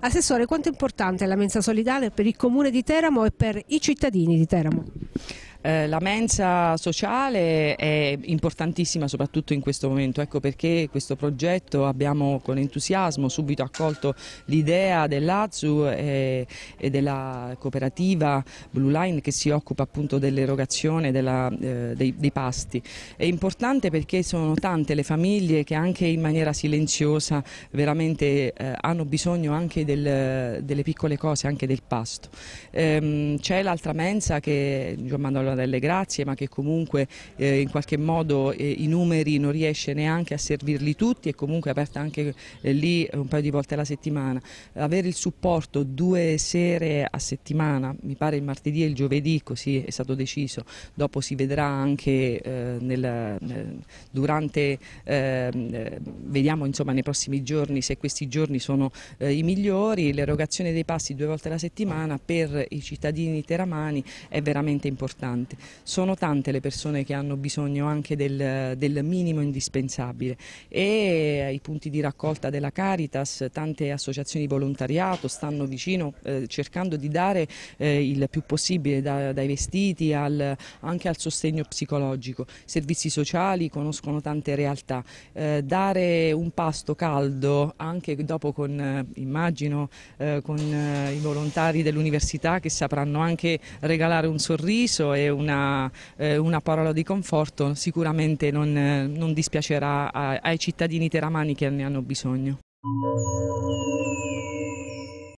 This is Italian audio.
Assessore, quanto è importante la mensa solidale per il comune di Teramo e per i cittadini di Teramo? Eh, la mensa sociale è importantissima soprattutto in questo momento, ecco perché questo progetto abbiamo con entusiasmo subito accolto l'idea dell'Azu e, e, della cooperativa Blue Line che si occupa appunto dell'erogazione eh, dei, dei pasti. È importante perché sono tante le famiglie che anche in maniera silenziosa veramente eh, hanno bisogno anche del, delle piccole cose, anche del pasto. Ehm, C'è l'altra mensa che Giovanna delle grazie ma che comunque eh, in qualche modo eh, i numeri non riesce neanche a servirli tutti e comunque è aperta anche eh, lì eh, un paio di volte alla settimana. Avere il supporto due sere a settimana, mi pare il martedì e il giovedì, così è stato deciso, dopo si vedrà anche eh, nel, eh, durante, ehm, vediamo insomma nei prossimi giorni se questi giorni sono i migliori, l'erogazione dei passi due volte alla settimana per i cittadini teramani è veramente importante tante, sono tante le persone che hanno bisogno anche del, del minimo indispensabile e i punti di raccolta della Caritas, tante associazioni di volontariato stanno vicino eh, cercando di dare eh, il più possibile da, dai vestiti al, anche al sostegno psicologico. Servizi sociali conoscono tante realtà, eh, dare un pasto caldo anche dopo con, eh, immagino, eh, con eh, i volontari dell'università che sapranno anche regalare un sorriso e una, eh, una parola di conforto sicuramente non, eh, non dispiacerà a, ai cittadini teramani che ne hanno bisogno.